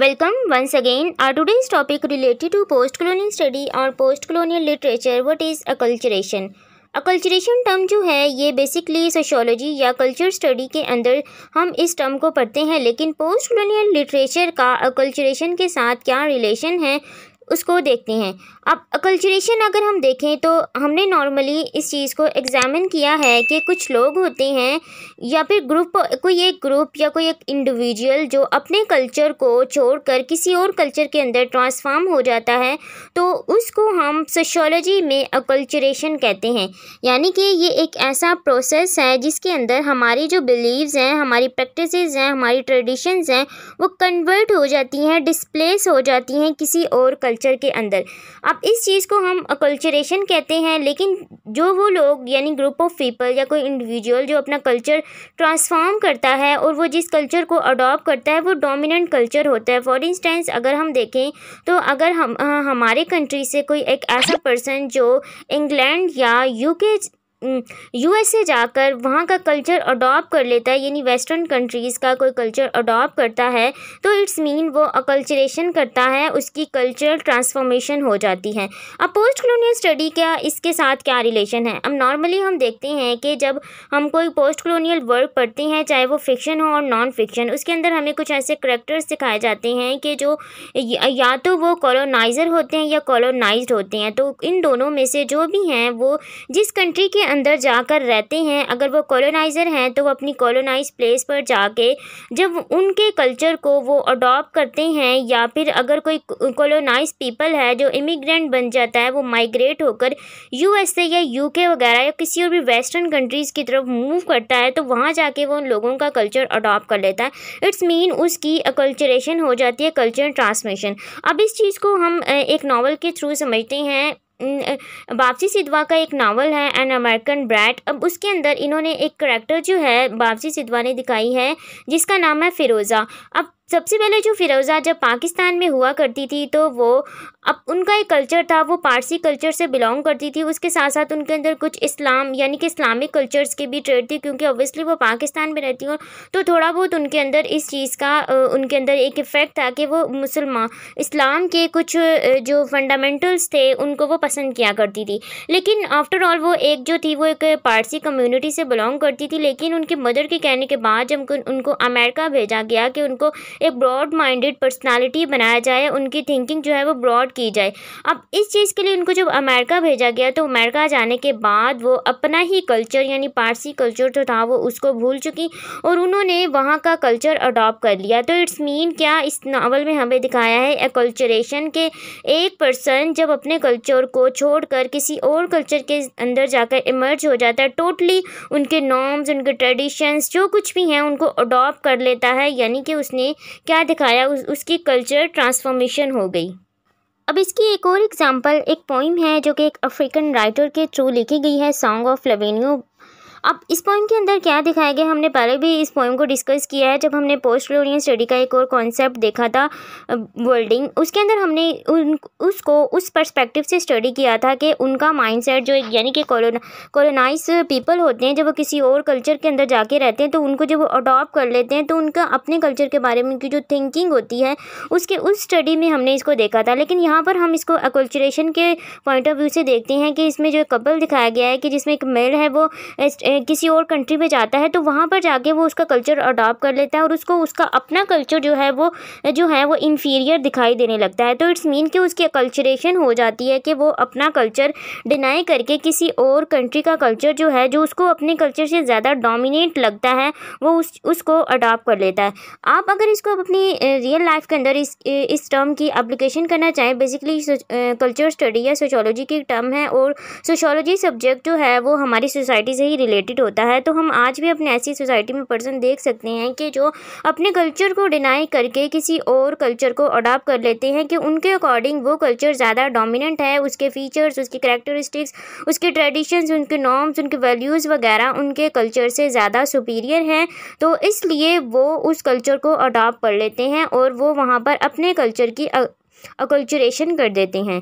Welcome once again. Our today's topic related to post-colonial study और post-colonial literature. What is acculturation? Acculturation term जो है ये basically sociology या culture study के अंदर हम इस टर्म को पढ़ते हैं लेकिन पोस्ट कलोनियल लिटरेचर का अकल्चरेशन के साथ क्या रिलेशन है उसको देखते हैं अब अकल्चरेशन अगर हम देखें तो हमने नॉर्मली इस चीज़ को एग्ज़ामिन किया है कि कुछ लोग होते हैं या फिर ग्रुप कोई एक ग्रुप या कोई एक इंडिविजुअल जो अपने कल्चर को छोड़कर किसी और कल्चर के अंदर ट्रांसफॉर्म हो जाता है तो उसको हम सोशोलॉजी में अकल्चरेशन कहते हैं यानी कि ये एक ऐसा प्रोसेस है जिसके अंदर हमारी जो बिलीव्स हैं हमारी प्रैक्टिस हैं हमारी ट्रेडिशंस हैं वो कन्वर्ट हो जाती हैं डिसप्लेस हो जाती हैं किसी और कल्चर कल्चर के अंदर अब इस चीज़ को हम कल्चरेशन कहते हैं लेकिन जो वो लोग यानी ग्रुप ऑफ पीपल या कोई इंडिविजुअल जो अपना कल्चर ट्रांसफॉर्म करता है और वो जिस कल्चर को अडॉप्ट करता है वो डोमिनेंट कल्चर होता है फॉर इंस्टेंस अगर हम देखें तो अगर हम हमारे कंट्री से कोई एक ऐसा पर्सन जो इंग्लैंड या यूके यूएसए जाकर वहाँ का कल्चर अडॉप्ट कर लेता है यानी वेस्टर्न कंट्रीज़ का कोई कल्चर अडॉप्ट करता है तो इट्स मीन वो अकल्चरेशन करता है उसकी कल्चरल ट्रांसफॉर्मेशन हो जाती है अब पोस्ट कलोनियल स्टडी का इसके साथ क्या रिलेशन है अब नॉर्मली हम देखते हैं कि जब हम कोई पोस्ट कलोनियल वर्क पढ़ते हैं चाहे वो फिक्शन हो और नॉन फिक्शन उसके अंदर हमें कुछ ऐसे करेक्टर्स सिखाए जाते हैं कि जो या तो वो कॉलोनाइज़र होते हैं या कॉलोनाइज होते हैं तो इन दोनों में से जो भी हैं वो जिस कंट्री के अंदर जाकर रहते हैं अगर वो कॉलोनाइज़र हैं तो वो अपनी कॉलोनाइज प्लेस पर जाके जब उनके कल्चर को वो अडॉप्ट करते हैं या फिर अगर कोई कॉलोनाइज पीपल है जो इमिग्रेंट बन जाता है वो माइग्रेट होकर ए या के वगैरह या किसी और भी वेस्टर्न कंट्रीज़ की तरफ मूव करता है तो वहाँ जाके वो उन लोगों का कल्चर अडॉप्ट कर लेता है इट्स मीन उसकी कल्चरेशन हो जाती है कल्चर ट्रांसमिशन अब इस चीज़ को हम एक नावल के थ्रू समझते हैं बापसी सिद्वा का एक नावल है एन अमेरिकन ब्रैट अब उसके अंदर इन्होंने एक करेक्टर जो है वापसी सिद्वा ने दिखाई है जिसका नाम है फिरोज़ा अब सबसे पहले जो फिरोज़ा जब पाकिस्तान में हुआ करती थी तो वो अब उनका एक कल्चर था वो पारसी कल्चर से बिलोंग करती थी उसके साथ साथ उनके अंदर कुछ इस्लाम यानी कि इस्लामिक कल्चर्स के भी ट्रेड थी क्योंकि ऑब्वियसली वो पाकिस्तान में रहती हूँ तो थोड़ा बहुत उनके अंदर इस चीज़ का उनके अंदर एक इफ़ेक्ट था कि वो मुसलमान इस्लाम के कुछ जो फंडामेंटल्स थे उनको वो पसंद किया करती थी लेकिन आफ्टर ऑल वो एक जो थी वो एक पारसी कम्यूनिटी से बिलोंग करती थी लेकिन उनके मदर के कहने के बाद जब उनको अमेरिका भेजा गया कि उनको एक ब्रॉड माइंडेड पर्सनालिटी बनाया जाए उनकी थिंकिंग जो है वो ब्रॉड की जाए अब इस चीज़ के लिए उनको जब अमेरिका भेजा गया तो अमेरिका जाने के बाद वो अपना ही कल्चर यानी पारसी कल्चर जो था वो उसको भूल चुकी और उन्होंने वहाँ का कल्चर अडॉप्ट कर लिया तो इट्स मीन क्या इस नावल में हमें दिखाया है कल्चरेशन के एक पर्सन जब अपने कल्चर को छोड़कर किसी और कल्चर के अंदर जाकर इमर्ज हो जाता है टोटली उनके नॉर्म्स उनके ट्रेडिशंस जो कुछ भी हैं उनको अडॉप्ट कर लेता है यानी कि उसने क्या दिखाया उस, उसकी कल्चर ट्रांसफॉर्मेशन हो गई अब इसकी एक और एग्ज़ाम्पल एक पोइम है जो कि एक अफ्रीकन राइटर के थ्रू लिखी गई है सॉन्ग ऑफ लवेनियो अब इस पोइम के अंदर क्या दिखाया गया हमने पहले भी इस पोइम को डिस्कस किया है जब हमने पोस्ट कॉलोनियल स्टडी का एक और कॉन्सेप्ट देखा था वर्ल्डिंग उसके अंदर हमने उन उसको उस पर्सपेक्टिव से स्टडी किया था कि उनका माइंडसेट जो यानी कि कॉलोनाइज कोलोनाइज पीपल होते हैं जब वो किसी और कल्चर के अंदर जाके रहते हैं तो उनको जब वो अडॉप्ट कर लेते हैं तो उनका अपने कल्चर के बारे में उनकी जो थिंकिंग होती है उसके उस स्टडी में हमने इसको देखा था लेकिन यहाँ पर हम इसको अकल्चरेशन के पॉइंट ऑफ व्यू से देखते हैं कि इसमें जो कपल दिखाया गया है कि जिसमें एक मेल है वो किसी और कंट्री में जाता है तो वहाँ पर जाके वो उसका कल्चर अडॉप्ट कर लेता है और उसको उसका अपना कल्चर जो है वो जो है वो इन्फीरियर दिखाई देने लगता है तो इट्स मीन कि उसकी कल्चरेशन हो जाती है कि वो अपना कल्चर डिनाई करके किसी और कंट्री का कल्चर जो है जो उसको अपने कल्चर से ज़्यादा डोमिनेट लगता है वो उस उसको अडॉप्ट कर लेता है आप अगर इसको अपनी रियल लाइफ के अंदर इस इस टर्म की अप्लीकेशन करना चाहें बेसिकली कल्चर स्टडी या सोशोलॉजी की टर्म है और सोशोलॉजी सब्जेक्ट जो है वो हमारी सोसाइटी से ही रिलेट रिलेटेड होता है तो हम आज भी अपने ऐसी सोसाइटी में पर्सन देख सकते हैं कि जो अपने कल्चर को डिनाई करके किसी और कल्चर को अडॉप्ट कर लेते हैं कि उनके अकॉर्डिंग वो कल्चर ज़्यादा डोमिनेंट है उसके फीचर्स उसके करेक्टरिस्टिक्स उसके ट्रेडिशन उनके नॉर्म्स उनके वैल्यूज़ वगैरह उनके कल्चर से ज़्यादा सुपीरियर हैं तो इसलिए वो उस कल्चर को अडॉप्ट कर लेते हैं और वो वहाँ पर अपने कल्चर की अकल्चरेशन कर देते हैं